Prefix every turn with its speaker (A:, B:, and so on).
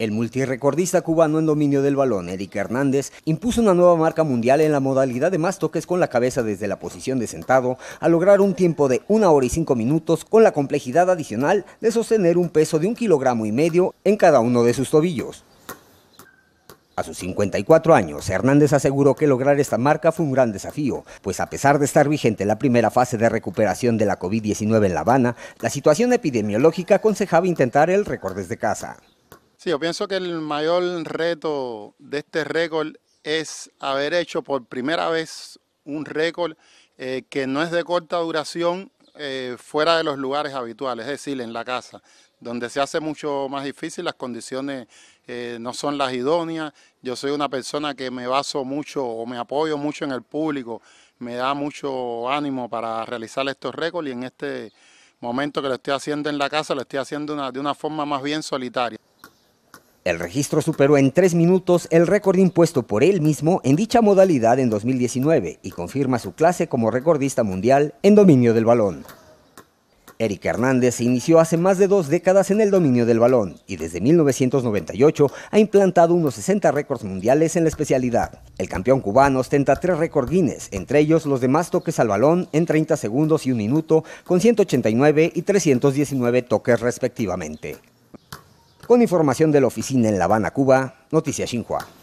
A: El multirecordista cubano en dominio del balón, Eric Hernández, impuso una nueva marca mundial en la modalidad de más toques con la cabeza desde la posición de sentado, a lograr un tiempo de una hora y cinco minutos con la complejidad adicional de sostener un peso de un kilogramo y medio en cada uno de sus tobillos. A sus 54 años, Hernández aseguró que lograr esta marca fue un gran desafío, pues a pesar de estar vigente la primera fase de recuperación de la COVID-19 en La Habana, la situación epidemiológica aconsejaba intentar el récord desde casa.
B: Sí, yo pienso que el mayor reto de este récord es haber hecho por primera vez un récord eh, que no es de corta duración eh, fuera de los lugares habituales, es decir, en la casa, donde se hace mucho más difícil, las condiciones eh, no son las idóneas. Yo soy una persona que me baso mucho o me apoyo mucho en el público, me da mucho ánimo para realizar estos récords y en este momento que lo estoy haciendo en la casa, lo estoy haciendo de una forma más bien solitaria.
A: El registro superó en tres minutos el récord impuesto por él mismo en dicha modalidad en 2019 y confirma su clase como recordista mundial en dominio del balón. Eric Hernández se inició hace más de dos décadas en el dominio del balón y desde 1998 ha implantado unos 60 récords mundiales en la especialidad. El campeón cubano ostenta tres récords entre ellos los de más toques al balón en 30 segundos y un minuto, con 189 y 319 toques respectivamente. Con información de la oficina en La Habana, Cuba, Noticias Xinhua.